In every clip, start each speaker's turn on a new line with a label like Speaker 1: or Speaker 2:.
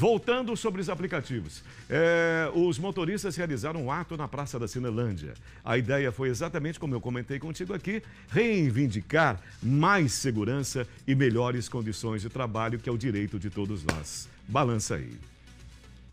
Speaker 1: Voltando sobre os aplicativos, é, os motoristas realizaram um ato na Praça da Cinelândia. A ideia foi exatamente como eu comentei contigo aqui, reivindicar mais segurança e melhores condições de trabalho, que é o direito de todos nós. Balança
Speaker 2: aí.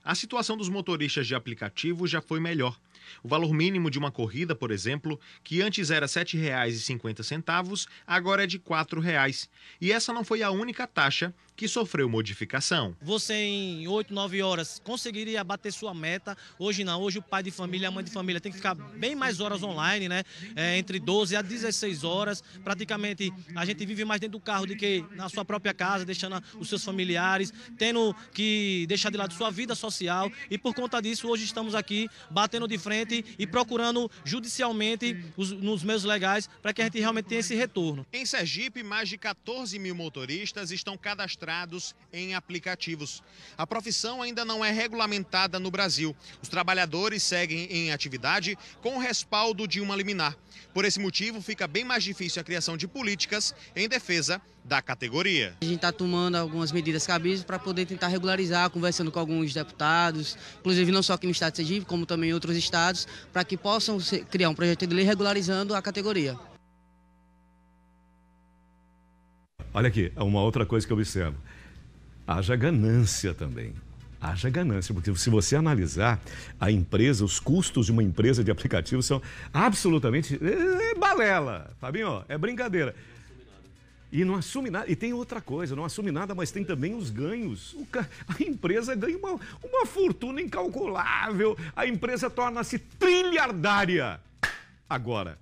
Speaker 2: A situação dos motoristas de aplicativo já foi melhor. O valor mínimo de uma corrida, por exemplo, que antes era R$ 7,50, agora é de R$ 4,00. E essa não foi a única taxa que sofreu modificação.
Speaker 3: Você em 8, 9 horas conseguiria bater sua meta. Hoje não, hoje o pai de família, a mãe de família tem que ficar bem mais horas online, né? É, entre 12 a 16 horas. Praticamente a gente vive mais dentro do carro do que na sua própria casa, deixando os seus familiares, tendo que deixar de lado sua vida social social e por conta disso hoje estamos aqui batendo de frente e procurando judicialmente os, nos meios legais para que a gente realmente tenha esse retorno. Em Sergipe,
Speaker 2: mais de 14 mil motoristas estão cadastrados em aplicativos. A profissão ainda não é regulamentada no Brasil. Os trabalhadores seguem em atividade com o respaldo de uma liminar. Por esse motivo, fica bem mais difícil a criação de políticas em defesa da categoria.
Speaker 4: A gente está tomando algumas medidas cabíveis para poder tentar regularizar, conversando com alguns deputados, inclusive não só aqui no estado de Sergipe, como também em outros estados, para que possam criar um projeto de lei regularizando a categoria.
Speaker 1: Olha aqui, é uma outra coisa que eu observo. Haja ganância também haja ganância, porque se você analisar a empresa, os custos de uma empresa de aplicativo são absolutamente é, é, balela. Fabinho, é brincadeira. E não assume nada. E tem outra coisa, não assume nada, mas tem também os ganhos. Ca... A empresa ganha uma, uma fortuna incalculável. A empresa torna-se trilhardária. Agora,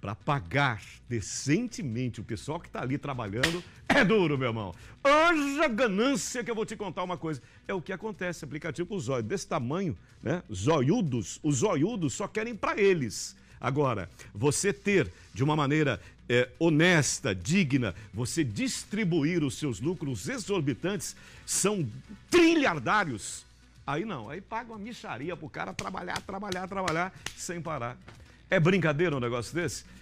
Speaker 1: para pagar decentemente o pessoal que está ali trabalhando, é duro, meu irmão. Haja ganância que eu vou te contar uma coisa. É o que acontece, aplicativo com zóio desse tamanho, né? Zoiudos, os zoiudos só querem para eles. Agora, você ter de uma maneira é, honesta, digna, você distribuir os seus lucros exorbitantes, são trilhardários. Aí não, aí paga uma micharia pro cara trabalhar, trabalhar, trabalhar sem parar. É brincadeira um negócio desse?